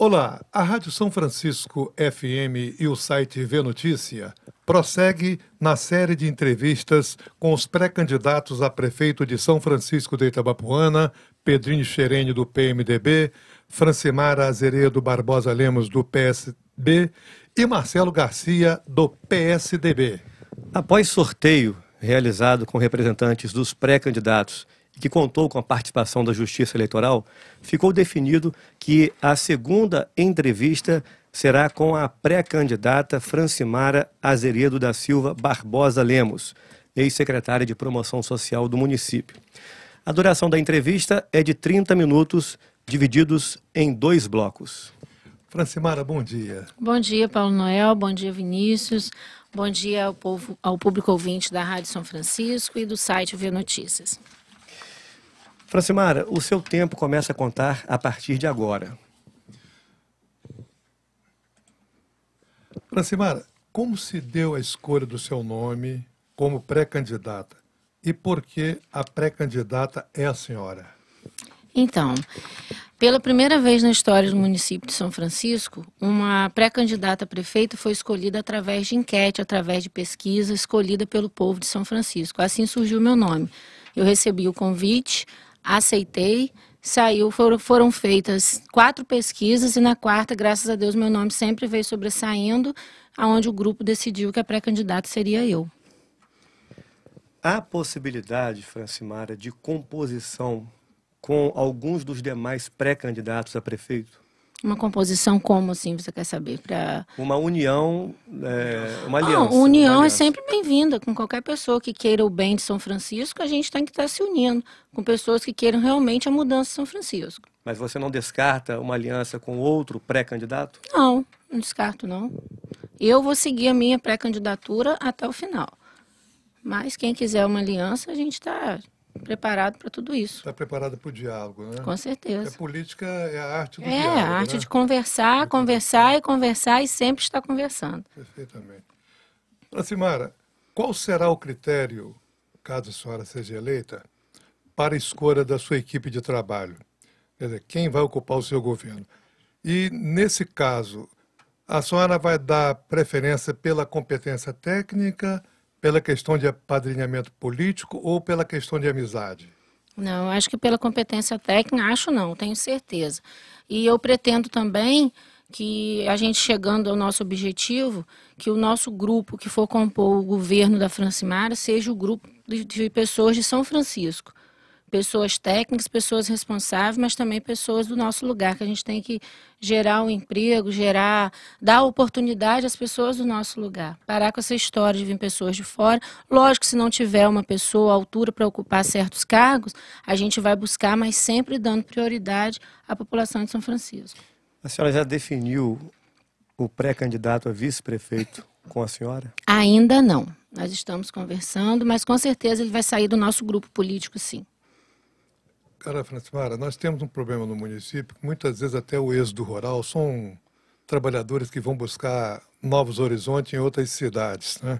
Olá, a Rádio São Francisco FM e o site V Notícia prossegue na série de entrevistas com os pré-candidatos a prefeito de São Francisco de Itabapuana, Pedrinho Xerene do PMDB, Francimara Azeredo Barbosa Lemos do PSB e Marcelo Garcia do PSDB. Após sorteio realizado com representantes dos pré-candidatos que contou com a participação da Justiça Eleitoral, ficou definido que a segunda entrevista será com a pré-candidata Francimara Azeredo da Silva Barbosa Lemos, ex-secretária de Promoção Social do município. A duração da entrevista é de 30 minutos, divididos em dois blocos. Francimara, bom dia. Bom dia, Paulo Noel, bom dia, Vinícius. Bom dia ao, povo, ao público ouvinte da Rádio São Francisco e do site V Notícias. Francimara, assim, o seu tempo começa a contar a partir de agora. Francimara, assim, como se deu a escolha do seu nome como pré-candidata? E por que a pré-candidata é a senhora? Então, pela primeira vez na história do município de São Francisco, uma pré-candidata a prefeito foi escolhida através de enquete, através de pesquisa, escolhida pelo povo de São Francisco. Assim surgiu o meu nome. Eu recebi o convite aceitei, saiu, foram, foram feitas quatro pesquisas e na quarta, graças a Deus, meu nome sempre veio sobressaindo, aonde o grupo decidiu que a pré-candidata seria eu. Há possibilidade, Francimara, de composição com alguns dos demais pré-candidatos a prefeito? Uma composição como, assim, você quer saber? Pra... Uma união, é, uma ah, aliança. Ah, união uma é aliança. é sempre bem-vinda. Com qualquer pessoa que queira o bem de São Francisco, a gente tem que estar tá se unindo com pessoas que queiram realmente a mudança de São Francisco. Mas você não descarta uma aliança com outro pré-candidato? Não, não descarto, não. Eu vou seguir a minha pré-candidatura até o final. Mas quem quiser uma aliança, a gente está preparado para tudo isso. Está preparado para o diálogo, né? Com certeza. a é política é a arte do é, diálogo. É, a arte né? de conversar, conversar e conversar e sempre estar conversando. Perfeitamente. Simara, qual será o critério, caso a senhora seja eleita, para a escolha da sua equipe de trabalho? Quer dizer, quem vai ocupar o seu governo? E, nesse caso, a senhora vai dar preferência pela competência técnica pela questão de apadrinhamento político ou pela questão de amizade? Não, acho que pela competência técnica, acho não, tenho certeza. E eu pretendo também que a gente chegando ao nosso objetivo, que o nosso grupo que for compor o governo da Francimara seja o grupo de, de pessoas de São Francisco pessoas técnicas, pessoas responsáveis, mas também pessoas do nosso lugar, que a gente tem que gerar um emprego, gerar, dar oportunidade às pessoas do nosso lugar. Parar com essa história de vir pessoas de fora. Lógico, se não tiver uma pessoa à altura para ocupar certos cargos, a gente vai buscar, mas sempre dando prioridade à população de São Francisco. A senhora já definiu o pré-candidato a vice-prefeito com a senhora? Ainda não. Nós estamos conversando, mas com certeza ele vai sair do nosso grupo político, sim. Cara, Francimara, nós temos um problema no município, muitas vezes até o êxodo rural são trabalhadores que vão buscar novos horizontes em outras cidades. Né?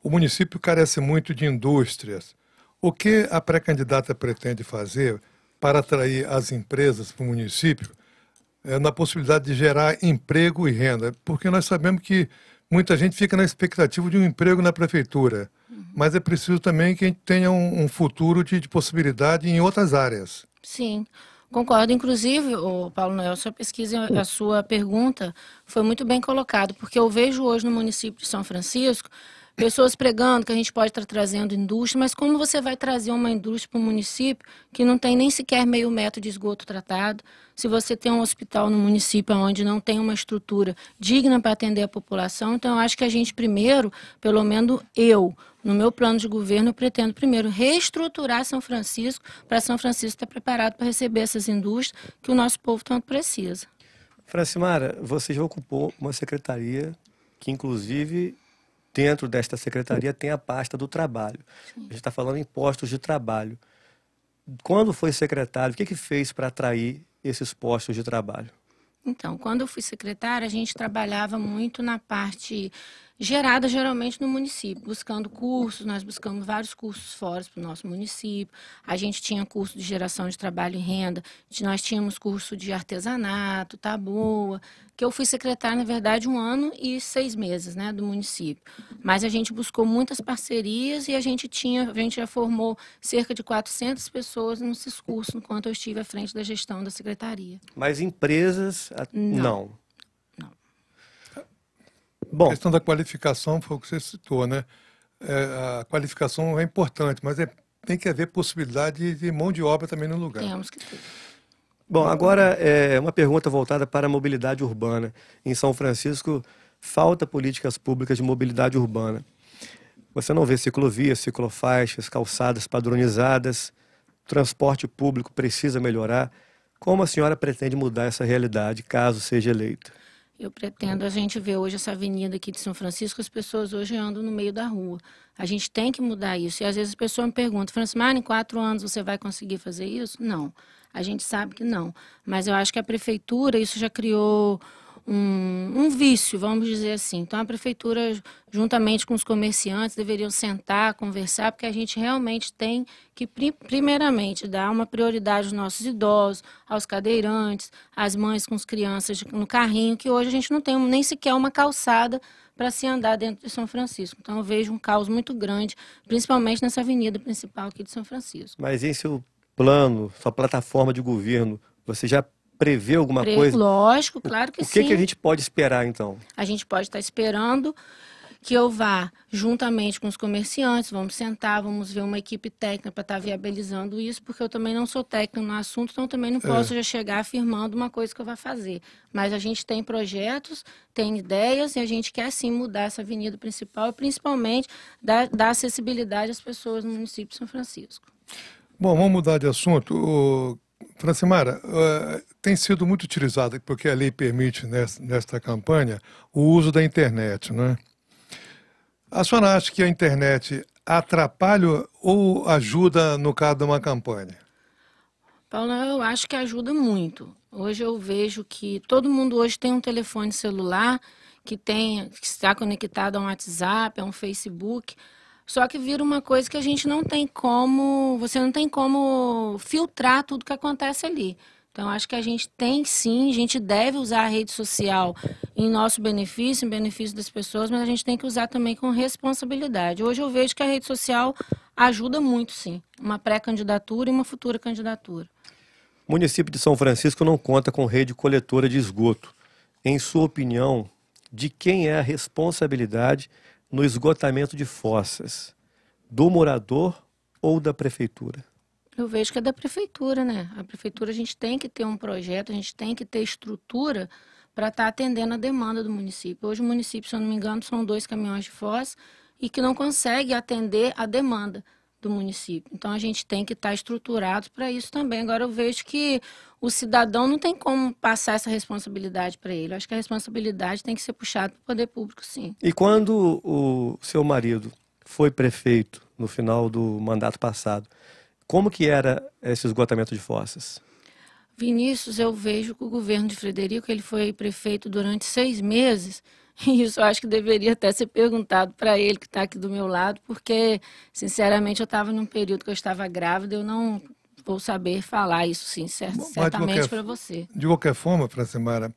O município carece muito de indústrias. O que a pré-candidata pretende fazer para atrair as empresas para o município é, na possibilidade de gerar emprego e renda? Porque nós sabemos que muita gente fica na expectativa de um emprego na prefeitura mas é preciso também que a gente tenha um, um futuro de, de, possibilidade em outras áreas. Sim, concordo. Inclusive, o Paulo Noel, sua pesquisa, a sua pergunta foi muito bem colocada, porque eu vejo hoje no município de São Francisco pessoas pregando que a gente pode estar tá trazendo indústria, mas como você vai trazer uma indústria para o município que não tem nem sequer meio metro de esgoto tratado? Se você tem um hospital no município onde não tem uma estrutura digna para atender a população, então eu acho que a gente primeiro, pelo menos eu, no meu plano de governo, eu pretendo primeiro reestruturar São Francisco para São Francisco estar tá preparado para receber essas indústrias que o nosso povo tanto precisa. Francimara, você já ocupou uma secretaria que, inclusive, Dentro desta secretaria tem a pasta do trabalho. A gente está falando em postos de trabalho. Quando foi secretário, o que, que fez para atrair esses postos de trabalho? Então, quando eu fui secretária, a gente trabalhava muito na parte gerada geralmente no município, buscando cursos, nós buscamos vários cursos fora para o nosso município. A gente tinha curso de geração de trabalho e renda, nós tínhamos curso de artesanato, boa. que eu fui secretária, na verdade, um ano e seis meses né, do município. Mas a gente buscou muitas parcerias e a gente tinha, a gente já formou cerca de 400 pessoas nesses cursos, enquanto eu estive à frente da gestão da secretaria. Mas empresas, não. não. Bom, a questão da qualificação foi o que você citou, né? É, a qualificação é importante, mas é, tem que haver possibilidade de mão de obra também no lugar. Temos que ter. Bom, agora é, uma pergunta voltada para a mobilidade urbana. Em São Francisco, falta políticas públicas de mobilidade urbana. Você não vê ciclovias, ciclofaixas, calçadas padronizadas, transporte público precisa melhorar. Como a senhora pretende mudar essa realidade caso seja eleita? Eu pretendo, a gente vê hoje essa avenida aqui de São Francisco, as pessoas hoje andam no meio da rua. A gente tem que mudar isso. E às vezes as pessoas me perguntam, Francimar, em quatro anos você vai conseguir fazer isso? Não. A gente sabe que não. Mas eu acho que a prefeitura, isso já criou um, um, vício, vamos dizer assim. Então, a prefeitura, juntamente com os comerciantes, deveriam sentar, conversar, porque a gente realmente tem que, primeiramente, dar uma prioridade aos nossos idosos, aos cadeirantes, às mães com as crianças no carrinho, que hoje a gente não tem nem sequer uma calçada para se andar dentro de São Francisco. Então, eu vejo um caos muito grande, principalmente nessa avenida principal aqui de São Francisco. Mas em seu plano, sua plataforma de governo, você já prever alguma Pre... coisa? Lógico, claro que o sim. O que, que a gente pode esperar, então? A gente pode estar tá esperando que eu vá juntamente com os comerciantes, vamos sentar, vamos ver uma equipe técnica para estar tá viabilizando isso, porque eu também não sou técnico no assunto, então também não é. posso é. já chegar afirmando uma coisa que eu vou fazer. Mas a gente tem projetos, tem ideias e a gente quer sim mudar essa avenida principal e principalmente dar, dar acessibilidade às pessoas no município de São Francisco. Bom, vamos mudar de assunto. Francimara, uh, eh, tem sido muito utilizada, porque a lei permite nesta, nesta campanha, o uso da internet, não é? A senhora acha que a internet atrapalha ou ajuda no caso de uma campanha? Paula, eu acho que ajuda muito. Hoje eu vejo que todo mundo hoje tem um telefone celular que tem que está conectado a um WhatsApp, a um Facebook. Só que vira uma coisa que a gente não tem como, você não tem como filtrar tudo que acontece ali. Então, acho que a gente tem sim, a gente deve usar a rede social em nosso benefício, em benefício das pessoas, mas a gente tem que usar também com responsabilidade. Hoje eu vejo que a rede social ajuda muito, sim, uma pré-candidatura e uma futura candidatura. O município de São Francisco não conta com rede coletora de esgoto. Em sua opinião, de quem é a responsabilidade no esgotamento de fossas? Do morador ou da prefeitura? Eu vejo que é da prefeitura, né? A prefeitura a gente tem que ter um projeto, a gente tem que ter estrutura para estar tá atendendo a demanda do município. Hoje o município, se eu não me engano, são dois caminhões de fossa e que não consegue atender a demanda do município. Então a gente tem que estar tá estruturado para isso também. Agora eu vejo que o cidadão não tem como passar essa responsabilidade para ele. Eu acho que a responsabilidade tem que ser puxada para o poder público, sim. E quando o seu marido foi prefeito no final do mandato passado, como que era esse esgotamento de fossas? Vinícius, eu vejo que o governo de Frederico ele foi prefeito durante seis meses Isso eu acho que deveria até ser perguntado para ele que está aqui do meu lado, porque, sinceramente, eu estava num período que eu estava grávida, eu não vou saber falar isso, sim, certamente para você. De qualquer forma, Francimara,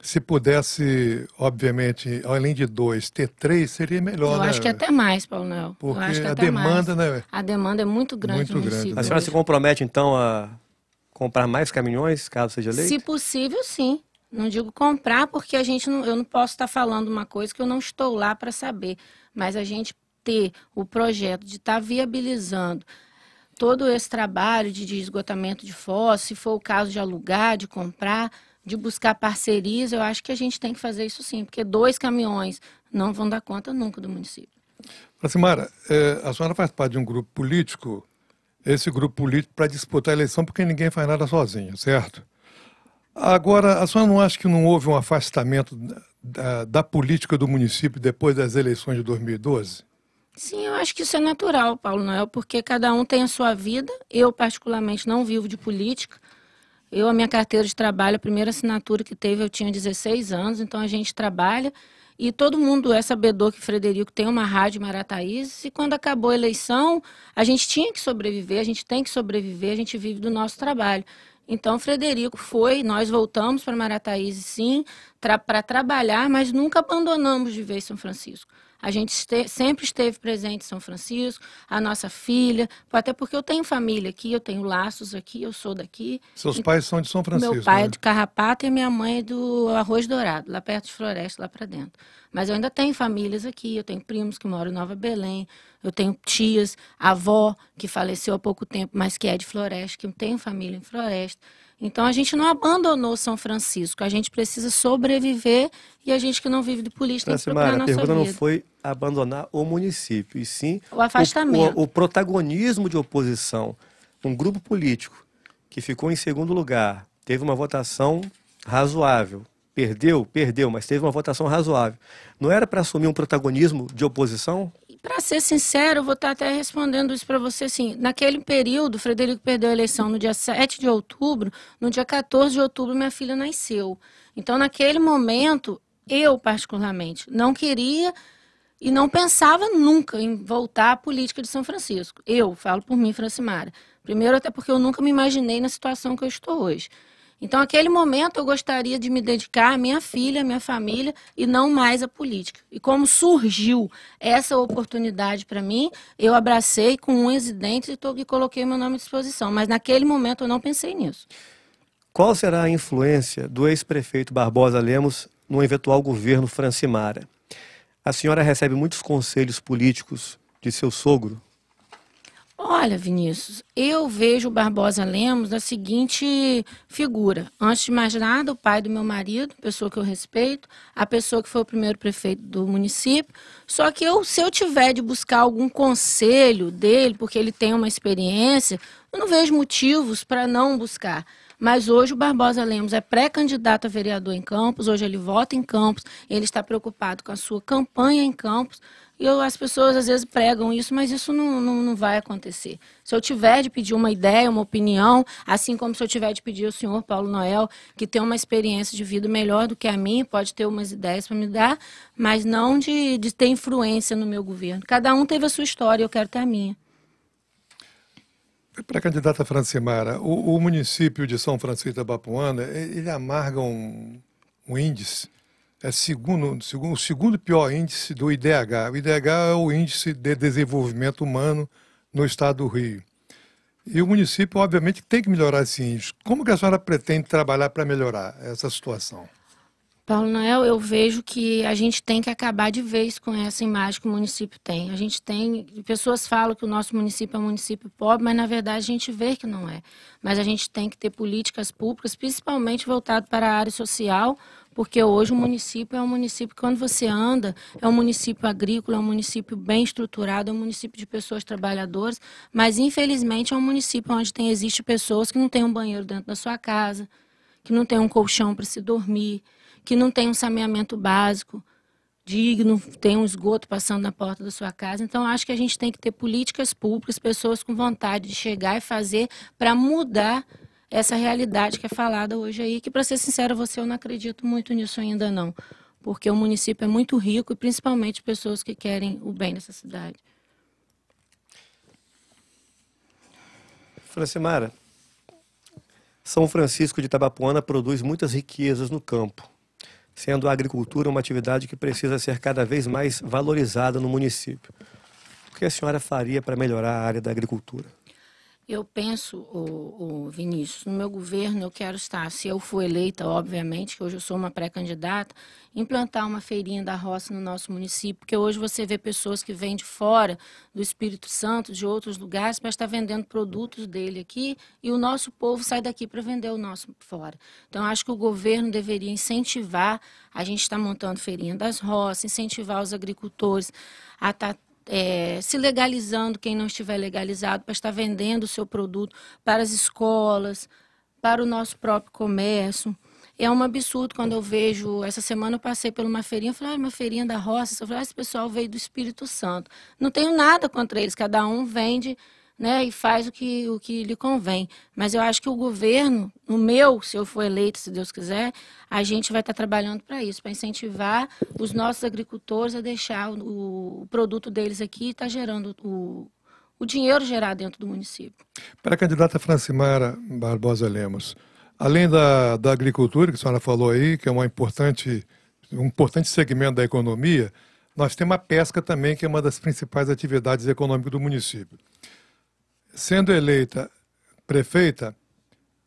se pudesse, obviamente, além de dois, ter três, seria melhor, Eu né? acho que até mais, Paulo Nel. Porque a demanda, mais. né? A demanda é muito grande muito grande. A senhora se compromete, então, a comprar mais caminhões, caso seja legal Se possível, sim. Não digo comprar, porque a gente não, eu não posso estar falando uma coisa que eu não estou lá para saber. Mas a gente ter o projeto de estar tá viabilizando todo esse trabalho de esgotamento de fósseis, se for o caso de alugar, de comprar, de buscar parcerias, eu acho que a gente tem que fazer isso sim, porque dois caminhões não vão dar conta nunca do município. Francimara, é, a senhora faz parte de um grupo político, esse grupo político para disputar a eleição, porque ninguém faz nada sozinho, certo? Agora, a senhora não acha que não houve um afastamento da, da, política do município depois das eleições de 2012? Sim, eu acho que isso é natural, Paulo Noel, porque cada um tem a sua vida. Eu, particularmente, não vivo de política. Eu, a minha carteira de trabalho, a primeira assinatura que teve, eu tinha 16 anos, então a gente trabalha. E todo mundo é sabedor que Frederico tem uma rádio Marataízes e quando acabou a eleição, a gente tinha que sobreviver, a gente tem que sobreviver, a gente vive do nosso trabalho. Então, Frederico foi, nós voltamos para Marataízes, sim, para trabalhar, mas nunca abandonamos de vez São Francisco. A gente este sempre esteve presente em São Francisco, a nossa filha, até porque eu tenho família aqui, eu tenho laços aqui, eu sou daqui. Seus então, pais são de São Francisco? Meu pai é né? é de Carrapato e minha mãe é do Arroz Dourado, lá perto de Floresta, lá para dentro. Mas eu ainda tenho famílias aqui, eu tenho primos que moram em Nova Belém, eu tenho tias, avó que faleceu há pouco tempo, mas que é de Floresta, que eu tenho família em Floresta. Então a gente não abandonou São Francisco, a gente precisa sobreviver e a gente que não vive de política Nossa, tem que procurar a pergunta vida. não foi abandonar o município, e sim o afastamento, o, o, o protagonismo de oposição, um grupo político que ficou em segundo lugar, teve uma votação razoável, Perdeu? Perdeu, mas teve uma votação razoável. Não era para assumir um protagonismo de oposição? Para ser sincero, eu vou estar tá até respondendo isso para você assim. Naquele período, Frederico perdeu a eleição no dia 7 de outubro, no dia 14 de outubro minha filha nasceu. Então, naquele momento, eu particularmente não queria e não pensava nunca em voltar à política de São Francisco. Eu falo por mim, Francimara. Primeiro até porque eu nunca me imaginei na situação que eu estou hoje. Então, aquele momento eu gostaria de me dedicar à minha filha, à minha família e não mais à política. E como surgiu essa oportunidade para mim, eu abracei com unhas e dentes e, e coloquei meu nome à disposição. Mas naquele momento eu não pensei nisso. Qual será a influência do ex-prefeito Barbosa Lemos no eventual governo Francimara? A senhora recebe muitos conselhos políticos de seu sogro? Olha, Vinícius, eu vejo o Barbosa Lemos na seguinte figura. Antes de mais nada, o pai do meu marido, pessoa que eu respeito, a pessoa que foi o primeiro prefeito do município. Só que eu, se eu tiver de buscar algum conselho dele, porque ele tem uma experiência, eu não vejo motivos para não buscar. Mas hoje o Barbosa Lemos é pré-candidato a vereador em Campos, hoje ele vota em Campos, ele está preocupado com a sua campanha em Campos. E eu, as pessoas às vezes pregam isso, mas isso não, não, não, vai acontecer. Se eu tiver de pedir uma ideia, uma opinião, assim como se eu tiver de pedir ao senhor Paulo Noel, que tem uma experiência de vida melhor do que a minha, pode ter umas ideias para me dar, mas não de, de ter influência no meu governo. Cada um teve a sua história, eu quero ter a minha. Para a candidata Francimara, o, o município de São Francisco da Bapuana, ele amarga um, um índice é segundo, segundo, o segundo pior índice do IDH. O IDH é o Índice de Desenvolvimento Humano no Estado do Rio. E o município, obviamente, tem que melhorar esse índice. Como que a senhora pretende trabalhar para melhorar essa situação? Paulo Noel, eu vejo que a gente tem que acabar de vez com essa imagem que o município tem. A gente tem, pessoas falam que o nosso município é um município pobre, mas na verdade a gente vê que não é. Mas a gente tem que ter políticas públicas, principalmente voltado para a área social, porque hoje o município é um município, quando você anda, é um município agrícola, é um município bem estruturado, é um município de pessoas trabalhadoras, mas infelizmente é um município onde tem, existe pessoas que não têm um banheiro dentro da sua casa, que não tem um colchão para se dormir, que não tem um saneamento básico digno, tem um esgoto passando na porta da sua casa. Então, acho que a gente tem que ter políticas públicas, pessoas com vontade de chegar e fazer para mudar essa realidade que é falada hoje aí, que para ser sincera, você eu não acredito muito nisso ainda não, porque o município é muito rico e principalmente pessoas que querem o bem dessa cidade. Francimara, São Francisco de Tabapuana produz muitas riquezas no campo, sendo a agricultura uma atividade que precisa ser cada vez mais valorizada no município. O que a senhora faria para melhorar a área da agricultura? Eu penso, o, o Vinícius, no meu governo eu quero estar, se eu for eleita, obviamente, que hoje eu sou uma pré-candidata, implantar uma feirinha da roça no nosso município, porque hoje você vê pessoas que vêm de fora do Espírito Santo, de outros lugares, para estar tá vendendo produtos dele aqui, e o nosso povo sai daqui para vender o nosso fora. Então, acho que o governo deveria incentivar, a gente está montando feirinha das roças, incentivar os agricultores a estar tá é, se legalizando quem não estiver legalizado, para estar tá vendendo o seu produto para as escolas, para o nosso próprio comércio. É um absurdo quando eu vejo. Essa semana eu passei por uma feirinha, eu falei, ah, uma feirinha da roça. Eu falei, ah, esse pessoal veio do Espírito Santo. Não tenho nada contra eles, cada um vende né, e faz o que, o que lhe convém. Mas eu acho que o governo, no meu, se eu for eleito, se Deus quiser, a gente vai estar trabalhando para isso, para incentivar os nossos agricultores a deixar o, o produto deles aqui e estar tá gerando o, o dinheiro gerado dentro do município. Para a candidata Francimara Barbosa Lemos, além da, da agricultura, que a senhora falou aí, que é uma importante, um importante segmento da economia, nós temos a pesca também, que é uma das principais atividades econômicas do município sendo eleita prefeita,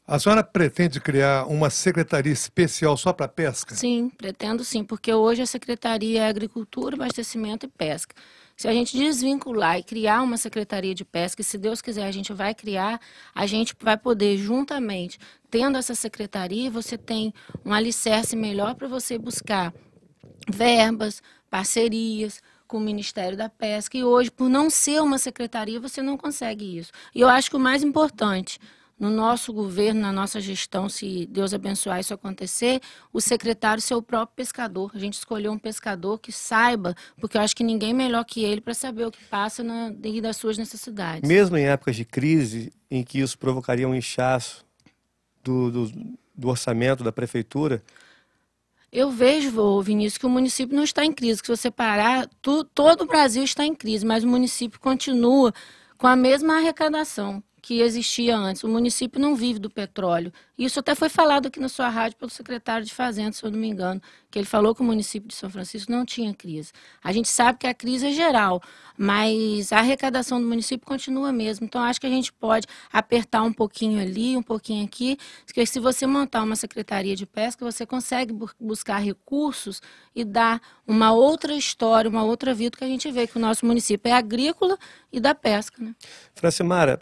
a senhora pretende criar uma secretaria especial só para pesca? Sim, pretendo sim, porque hoje a secretaria é Agricultura, Abastecimento e Pesca. Se a gente desvincular e criar uma secretaria de pesca, e se Deus quiser a gente vai criar, a gente vai poder juntamente, tendo essa secretaria, você tem um alicerce melhor para você buscar verbas, parcerias, com o Ministério da Pesca. E hoje, por não ser uma secretaria, você não consegue isso. E eu acho que o mais importante no nosso governo, na nossa gestão, se Deus abençoar isso acontecer, o secretário ser o próprio pescador. A gente escolheu um pescador que saiba, porque eu acho que ninguém melhor que ele para saber o que passa na, e das suas necessidades. Mesmo em épocas de crise, em que isso provocaria um inchaço do, do, do orçamento da prefeitura, eu vejo, Vinícius, que o município não está em crise. Que se você parar, tu, todo o Brasil está em crise, mas o município continua com a mesma arrecadação que existia antes. O município não vive do petróleo. Isso até foi falado aqui na sua rádio pelo secretário de Fazenda, se eu não me engano, que ele falou que o município de São Francisco não tinha crise. A gente sabe que a crise é geral, mas a arrecadação do município continua mesmo. Então, acho que a gente pode apertar um pouquinho ali, um pouquinho aqui, porque se você montar uma secretaria de pesca, você consegue buscar recursos e dar uma outra história, uma outra vida que a gente vê que o nosso município é agrícola e da pesca. Né? Francimara,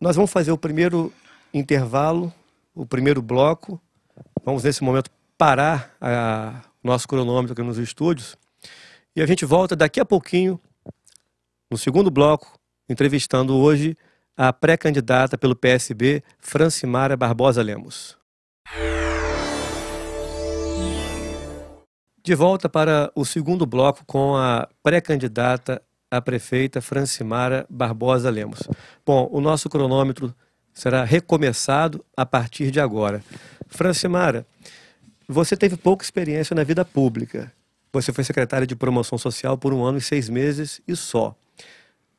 nós vamos fazer o primeiro intervalo, o primeiro bloco. Vamos, nesse momento, parar ah, o nosso cronômetro aqui nos estúdios. E a gente volta daqui a pouquinho, no segundo bloco, entrevistando hoje a pré-candidata pelo PSB, Francimara Barbosa Lemos. De volta para o segundo bloco com a pré-candidata a prefeita Francimara Barbosa Lemos. Bom, o nosso cronômetro será recomeçado a partir de agora. Francimara, você teve pouca experiência na vida pública. Você foi secretária de promoção social por um ano e seis meses e só.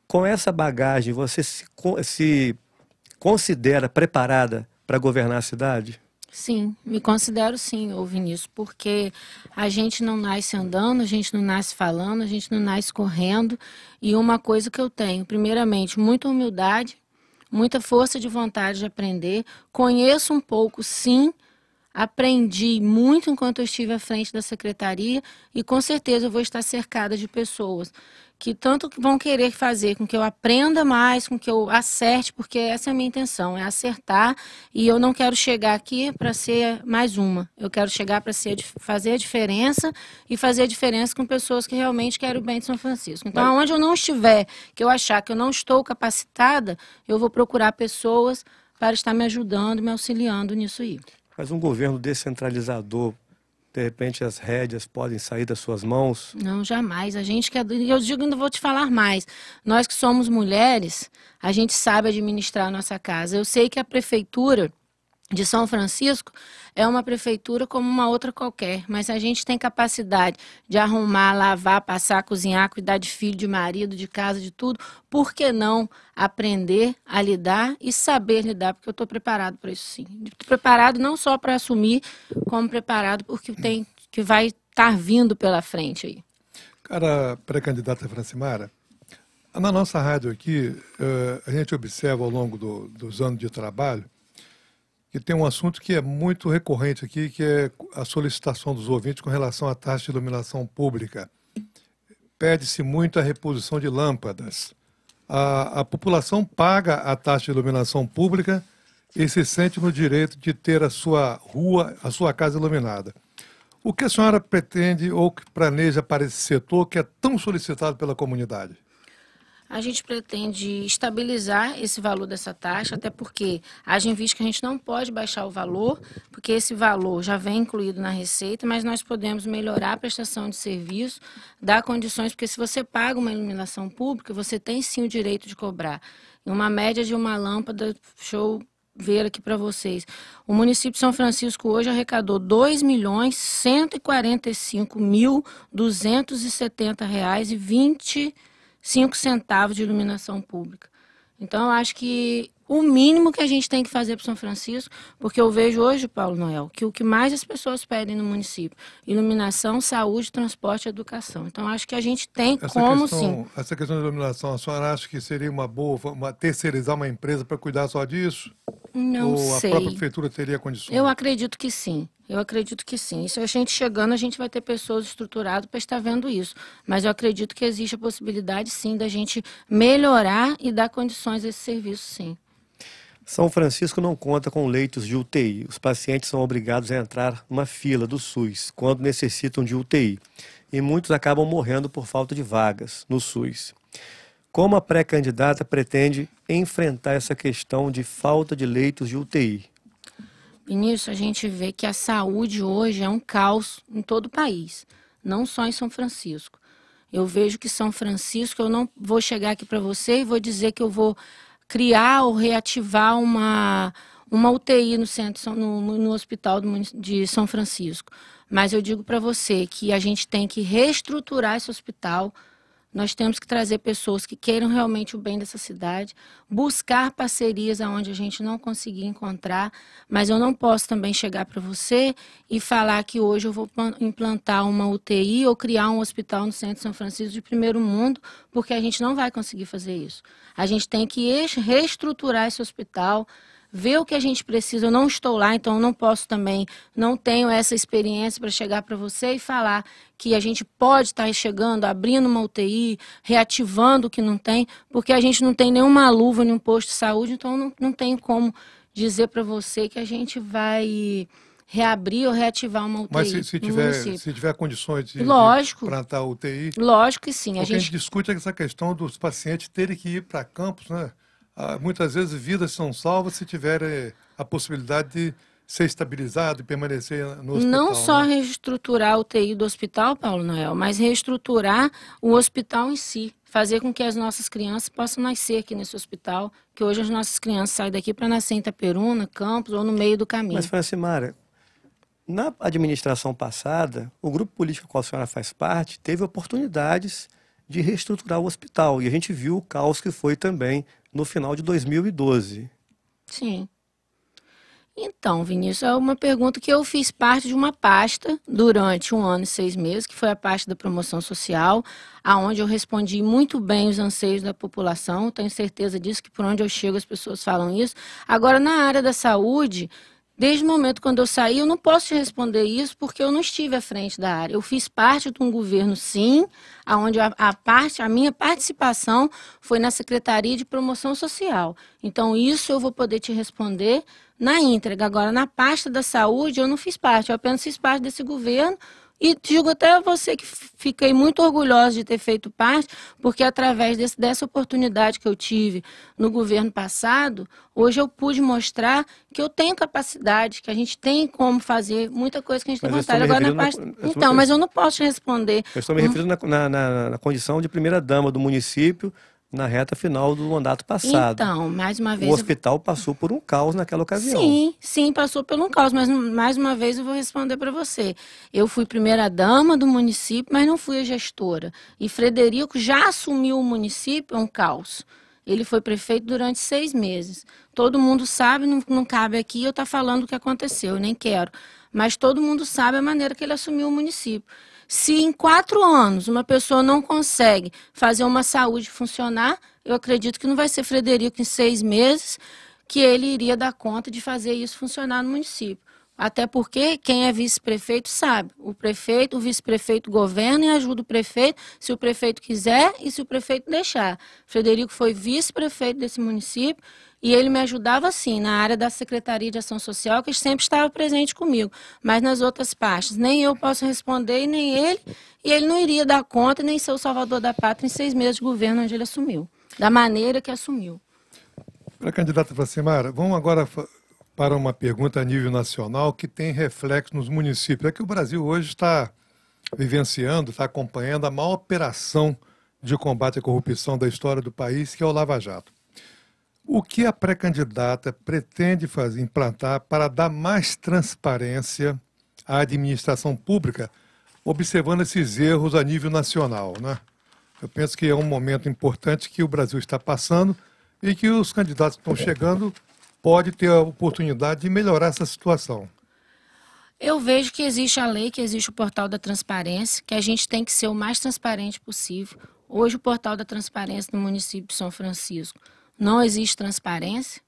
Com essa bagagem, você se, se considera preparada para governar a cidade? Sim, me considero sim, ô Vinícius, porque a gente não nasce andando, a gente não nasce falando, a gente não nasce correndo. E uma coisa que eu tenho, primeiramente, muita humildade, muita força de vontade de aprender. Conheço um pouco, sim, aprendi muito enquanto eu estive à frente da secretaria e com certeza eu vou estar cercada de pessoas que tanto vão querer fazer com que eu aprenda mais, com que eu acerte, porque essa é a minha intenção, é acertar, e eu não quero chegar aqui para ser mais uma. Eu quero chegar para fazer a diferença e fazer a diferença com pessoas que realmente querem o bem de São Francisco. Então, Mas... eu não estiver, que eu achar que eu não estou capacitada, eu vou procurar pessoas para estar me ajudando, me auxiliando nisso aí. Mas um governo descentralizador, de repente as rédeas podem sair das suas mãos? Não, jamais. A gente quer. Eu digo, ainda vou te falar mais. Nós que somos mulheres, a gente sabe administrar a nossa casa. Eu sei que a prefeitura de São Francisco é uma prefeitura como uma outra qualquer, mas a gente tem capacidade de arrumar, lavar, passar, cozinhar, cuidar de filho, de marido, de casa, de tudo. Por que não aprender a lidar e saber lidar? Porque eu estou preparado para isso sim. preparado não só para assumir, como preparado porque tem que vai estar tá vindo pela frente aí. Cara, pré-candidata Francimara, na nossa rádio aqui, eh, a gente observa ao longo do, dos anos de trabalho que tem um assunto que é muito recorrente aqui, que é a solicitação dos ouvintes com relação à taxa de iluminação pública. Pede-se muito a reposição de lâmpadas. A, a, população paga a taxa de iluminação pública e se sente no direito de ter a sua rua, a sua casa iluminada. O que a senhora pretende ou que planeja para esse setor que é tão solicitado pela comunidade? A gente pretende estabilizar esse valor dessa taxa, até porque haja em vista que a gente não pode baixar o valor, porque esse valor já vem incluído na receita, mas nós podemos melhorar a prestação de serviço, dar condições, porque se você paga uma iluminação pública, você tem sim o direito de cobrar. Uma média de uma lâmpada, eu ver aqui para vocês. O município de São Francisco hoje arrecadou R$ 2.145.270,20 cinco centavos de iluminação pública. Então, eu acho que o mínimo que a gente tem que fazer para São Francisco, porque eu vejo hoje, Paulo Noel, que o que mais as pessoas pedem no município, iluminação, saúde, transporte e educação. Então, acho que a gente tem essa como questão, sim. Essa questão de iluminação, a senhora acha que seria uma boa uma, terceirizar uma empresa para cuidar só disso? Não Ou sei. a própria prefeitura teria condições? Eu acredito que sim. Eu acredito que sim. E se a gente chegando, a gente vai ter pessoas estruturadas para estar vendo isso. Mas eu acredito que existe a possibilidade, sim, da gente melhorar e dar condições a esse serviço, sim. São Francisco não conta com leitos de UTI. Os pacientes são obrigados a entrar numa fila do SUS quando necessitam de UTI. E muitos acabam morrendo por falta de vagas no SUS. Como a pré-candidata pretende enfrentar essa questão de falta de leitos de UTI? E nisso a gente vê que a saúde hoje é um caos em todo o país, não só em São Francisco. Eu vejo que São Francisco, eu não vou chegar aqui para você e vou dizer que eu vou criar ou reativar uma, uma UTI no centro, no, no hospital de São Francisco. Mas eu digo para você que a gente tem que reestruturar esse hospital, nós temos que trazer pessoas que queiram realmente o bem dessa cidade, buscar parcerias aonde a gente não conseguir encontrar, mas eu não posso também chegar para você e falar que hoje eu vou implantar uma UTI ou criar um hospital no centro de São Francisco de primeiro mundo, porque a gente não vai conseguir fazer isso. A gente tem que reestruturar esse hospital, ver o que a gente precisa. Eu não estou lá, então não posso também, não tenho essa experiência para chegar para você e falar que a gente pode estar tá chegando, abrindo uma UTI, reativando o que não tem, porque a gente não tem nenhuma luva, nenhum posto de saúde, então não, não tem como dizer para você que a gente vai reabrir ou reativar uma UTI. Mas se, se tiver, se tiver condições de, lógico, de plantar UTI. Lógico que sim. A gente... a gente... discute é essa questão dos pacientes terem que ir para campos, né? Ah, muitas vezes vidas são salvas se tiver eh, a possibilidade de ser estabilizado e permanecer no hospital. Não né? só né? reestruturar o TI do hospital, Paulo Noel, mas reestruturar o hospital em si. Fazer com que as nossas crianças possam nascer aqui nesse hospital, que hoje as nossas crianças saem daqui para nascer em Itaperuna, Campos ou no meio do caminho. Mas, Francimara, na administração passada, o grupo político com qual a senhora faz parte teve oportunidades de reestruturar o hospital. E a gente viu o caos que foi também no final de 2012. Sim. Então, Vinícius, é uma pergunta que eu fiz parte de uma pasta durante um ano e seis meses, que foi a parte da promoção social, aonde eu respondi muito bem os anseios da população. Tenho certeza disso, que por onde eu chego as pessoas falam isso. Agora, na área da saúde, Desde o momento quando eu saí, eu não posso te responder isso porque eu não estive à frente da área. Eu fiz parte de um governo, sim, onde a, a, parte, a minha participação foi na Secretaria de Promoção Social. Então, isso eu vou poder te responder na entrega. Agora, na pasta da saúde, eu não fiz parte, eu apenas fiz parte desse governo e digo até a você que fiquei muito orgulhosa de ter feito parte, porque através desse, dessa oportunidade que eu tive no governo passado, hoje eu pude mostrar que eu tenho capacidade, que a gente tem como fazer muita coisa que a gente mas tem vontade. Agora na parte... Na... Então, me... mas eu não posso te responder. Eu estou me referindo na, na, na condição de primeira-dama do município, na reta final do mandato passado. Então, mais uma vez. O hospital eu... passou por um caos naquela ocasião. Sim, sim, passou por um caos, mas mais uma vez eu vou responder para você. Eu fui primeira-dama do município, mas não fui a gestora. E Frederico já assumiu o município, é um caos. Ele foi prefeito durante seis meses. Todo mundo sabe, não, não cabe aqui eu estar tá falando o que aconteceu, nem quero. Mas todo mundo sabe a maneira que ele assumiu o município. Se em quatro anos uma pessoa não consegue fazer uma saúde funcionar, eu acredito que não vai ser Frederico em seis meses que ele iria dar conta de fazer isso funcionar no município. Até porque quem é vice-prefeito sabe. O prefeito, o vice-prefeito governa e ajuda o prefeito, se o prefeito quiser e se o prefeito deixar. Frederico foi vice-prefeito desse município e ele me ajudava, assim na área da Secretaria de Ação Social, que sempre estava presente comigo. Mas nas outras partes, nem eu posso responder e nem ele. E ele não iria dar conta nem ser o salvador da pátria em seis meses de governo onde ele assumiu. Da maneira que assumiu. Para a candidata Facimara, vamos agora para uma pergunta a nível nacional que tem reflexo nos municípios. É que o Brasil hoje está vivenciando, está acompanhando a maior operação de combate à corrupção da história do país, que é o Lava Jato. O que a pré-candidata pretende fazer, implantar para dar mais transparência à administração pública, observando esses erros a nível nacional, né? Eu penso que é um momento importante que o Brasil está passando e que os candidatos que estão chegando pode ter a oportunidade de melhorar essa situação? Eu vejo que existe a lei, que existe o portal da transparência, que a gente tem que ser o mais transparente possível. Hoje, o portal da transparência no município de São Francisco não existe transparência.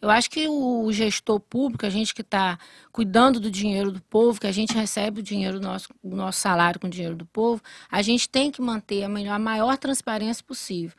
Eu acho que o gestor público, a gente que está cuidando do dinheiro do povo, que a gente recebe o dinheiro nosso, o nosso salário com o dinheiro do povo, a gente tem que manter a, melhor, a maior transparência possível.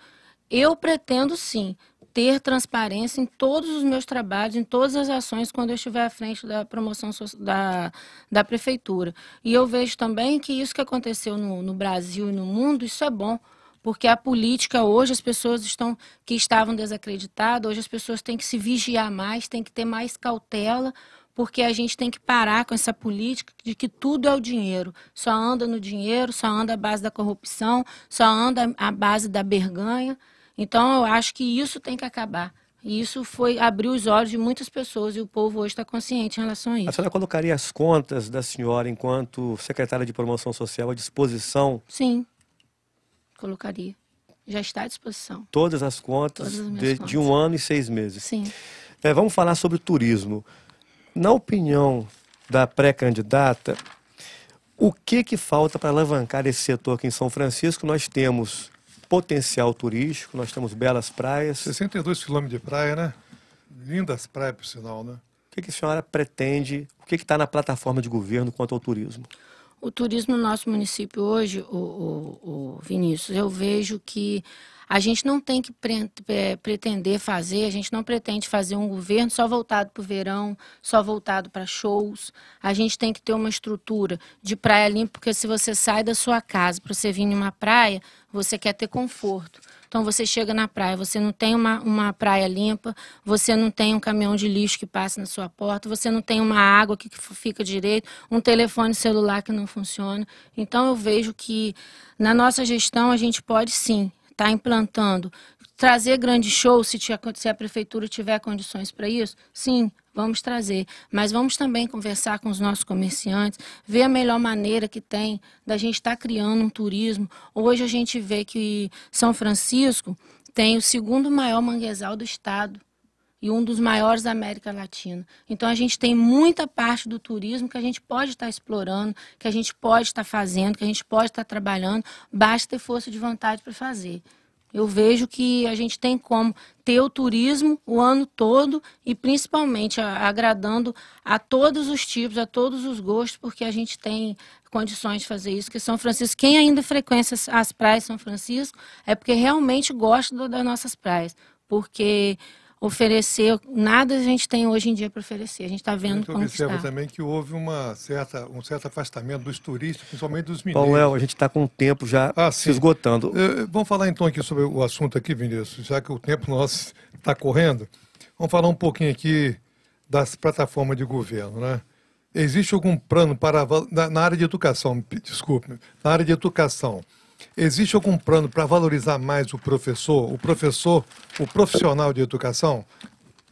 Eu pretendo sim ter transparência em todos os meus trabalhos, em todas as ações, quando eu estiver à frente da promoção da, da prefeitura. E eu vejo também que isso que aconteceu no, no Brasil e no mundo, isso é bom porque a política hoje as pessoas estão que estavam desacreditadas, hoje as pessoas têm que se vigiar mais, têm que ter mais cautela, porque a gente tem que parar com essa política de que tudo é o dinheiro, só anda no dinheiro, só anda a base da corrupção, só anda a base da berganha. Então, eu acho que isso tem que acabar. E isso foi abriu os olhos de muitas pessoas e o povo hoje está consciente em relação a isso. A senhora colocaria as contas da senhora enquanto secretária de promoção social à disposição? Sim, colocaria. Já está à disposição. Todas as contas, Todas as de, contas. de, um ano e seis meses. Sim. É, vamos falar sobre turismo. Na opinião da pré-candidata, o que, que falta para alavancar esse setor aqui em São Francisco? Nós temos potencial turístico, nós temos belas praias. 62 quilômetros de praia, né? Lindas praias, por sinal, né? O que, que a senhora pretende, o que está na plataforma de governo quanto ao turismo? O turismo no nosso município hoje, o, o, o Vinícius, eu vejo que a gente não tem que pre pretender fazer, a gente não pretende fazer um governo só voltado para o verão, só voltado para shows. A gente tem que ter uma estrutura de praia limpa, porque se você sai da sua casa para você vir em uma praia, você quer ter conforto. Então você chega na praia, você não tem uma, uma praia limpa, você não tem um caminhão de lixo que passa na sua porta, você não tem uma água que fica direito, um telefone celular que não funciona. Então eu vejo que na nossa gestão a gente pode sim estar tá implantando Trazer grande show se, se a prefeitura tiver condições para isso, sim, vamos trazer. Mas vamos também conversar com os nossos comerciantes, ver a melhor maneira que tem da gente estar tá criando um turismo. Hoje a gente vê que São Francisco tem o segundo maior manguezal do estado e um dos maiores da América Latina. Então a gente tem muita parte do turismo que a gente pode estar tá explorando, que a gente pode estar tá fazendo, que a gente pode estar tá trabalhando, basta ter força de vontade para fazer. Eu vejo que a gente tem como ter o turismo o ano todo e principalmente agradando a todos os tipos, a todos os gostos, porque a gente tem condições de fazer isso. Que São Francisco, quem ainda frequenta as praias de São Francisco, é porque realmente gosta das nossas praias, porque oferecer. Nada a gente tem hoje em dia para oferecer. A gente está vendo como observa está. também que houve uma certa, um certo afastamento dos turistas, principalmente dos mineiros. Paulo Léo, a gente está com o tempo já ah, se esgotando. vamos falar então aqui sobre o assunto aqui, Vinícius, já que o tempo nosso está correndo. Vamos falar um pouquinho aqui das plataformas de governo, né? Existe algum plano para na, na área de educação, desculpe, na área de educação, Existe algum plano para valorizar mais o professor, o professor, o profissional de educação?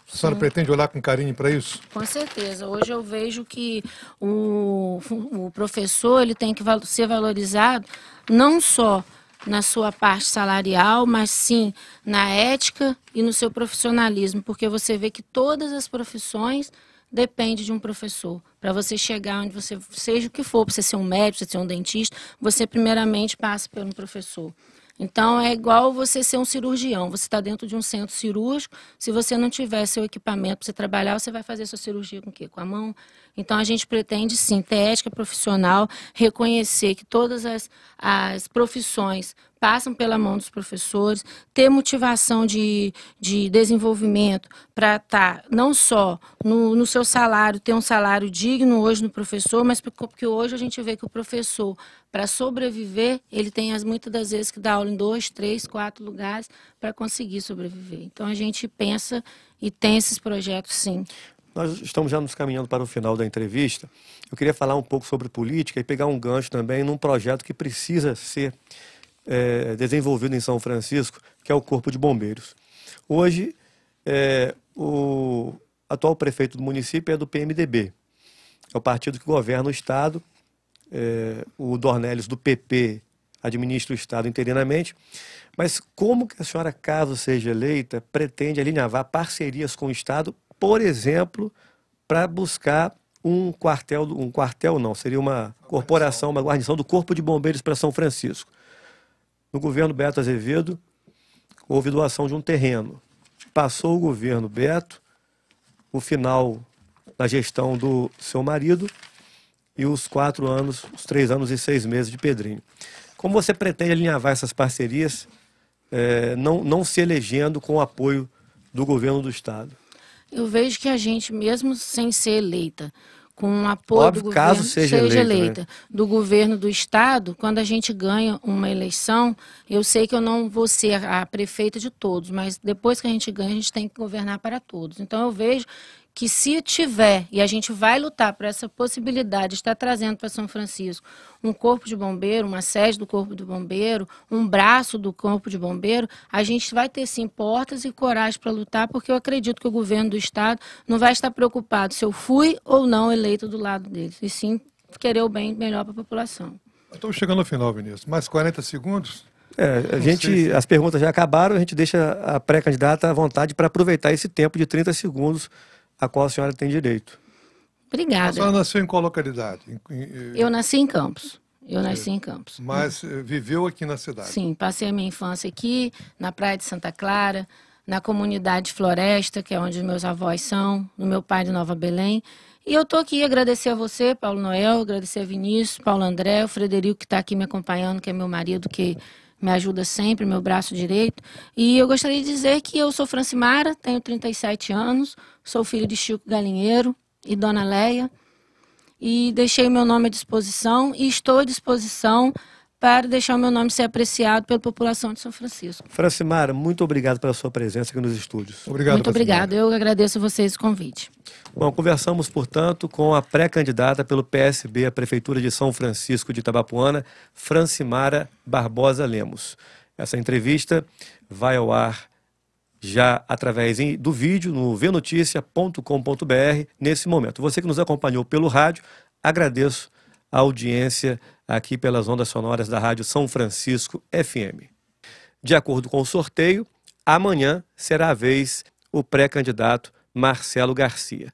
A senhora Sim. pretende olhar com carinho para isso? Com certeza. Hoje eu vejo que o, o professor ele tem que ser valorizado não só na sua parte salarial, mas sim na ética e no seu profissionalismo, porque você vê que todas as profissões depende de um professor. Para você chegar onde você, seja o que for, para você ser um médico, para você ser um dentista, você primeiramente passa pelo professor. Então é igual você ser um cirurgião. Você está dentro de um centro cirúrgico. Se você não tiver seu equipamento para você trabalhar, você vai fazer sua cirurgia com o quê? Com a mão. Então a gente pretende sim ter ética profissional, reconhecer que todas as, as profissões passam pela mão dos professores, ter motivação de, de desenvolvimento para estar tá, não só no, no seu salário, ter um salário digno hoje no professor, mas porque hoje a gente vê que o professor, para sobreviver, ele tem as, muitas das vezes que dá aula em dois, três, quatro lugares para conseguir sobreviver. Então a gente pensa e tem esses projetos sim. Nós estamos já nos caminhando para o final da entrevista. Eu queria falar um pouco sobre política e pegar um gancho também num projeto que precisa ser é, desenvolvido em São Francisco, que é o Corpo de Bombeiros. Hoje, é, o atual prefeito do município é do PMDB, é o partido que governa o Estado. É, o Dornelles do PP administra o Estado interinamente. Mas como que a senhora, caso seja eleita, pretende alinhavar parcerias com o Estado, por exemplo, para buscar um quartel, um quartel não, seria uma corporação, uma guarnição do Corpo de Bombeiros para São Francisco. No governo Beto Azevedo, houve doação de um terreno. Passou o governo Beto, o final da gestão do seu marido e os quatro anos, os três anos e seis meses de Pedrinho. Como você pretende alinhavar essas parcerias, é, não, não se elegendo com o apoio do governo do Estado? Eu vejo que a gente, mesmo sem ser eleita, com o apoio Óbvio, do governo, seja, seja né? eleita, eleita né? do governo do estado, quando a gente ganha uma eleição, eu sei que eu não vou ser a prefeita de todos, mas depois que a gente ganha, a gente tem que governar para todos. Então eu vejo que se tiver, e a gente vai lutar por essa possibilidade, está trazendo para São Francisco um corpo de bombeiro, uma sede do corpo de bombeiro, um braço do corpo de bombeiro, a gente vai ter sim portas e coragem para lutar, porque eu acredito que o governo do estado não vai estar preocupado se eu fui ou não eleito do lado deles, e sim querer o bem melhor para a população. Estamos chegando ao final, Vinícius. Mais 40 segundos. É, a gente, as perguntas já acabaram, a gente deixa a pré-candidata à vontade para aproveitar esse tempo de 30 segundos a qual a senhora tem direito. Obrigada. A senhora nasceu em qual localidade? Eh, eu nasci em Campos. Eu é. nasci em Campos. Mas eh, viveu aqui na cidade? Sim, passei a minha infância aqui, na Praia de Santa Clara, na comunidade Floresta, que é onde meus avós são, no meu pai de Nova Belém. E eu estou aqui agradecer a você, Paulo Noel, agradecer a Vinícius, Paulo André, o Frederico que está aqui me acompanhando, que é meu marido, que me ajuda sempre, meu braço direito. E eu gostaria de dizer que eu sou Francimara, tenho 37 anos, sou filho de Chico Galinheiro e Dona Leia. E deixei meu nome à disposição e estou à disposição para deixar o meu nome ser apreciado pela população de São Francisco. Francimara, muito obrigado pela sua presença aqui nos estúdios. Obrigado. Muito obrigado. Eu agradeço a vocês o convite. Bom, conversamos, portanto, com a pré-candidata pelo PSB à Prefeitura de São Francisco de Itabapuana, Francimara Barbosa Lemos. Essa entrevista vai ao ar já através do vídeo no vnoticia.com.br nesse momento. Você que nos acompanhou pelo rádio, agradeço a audiência aqui pelas ondas sonoras da Rádio São Francisco FM. De acordo com o sorteio, amanhã será a vez o pré-candidato Marcelo Garcia.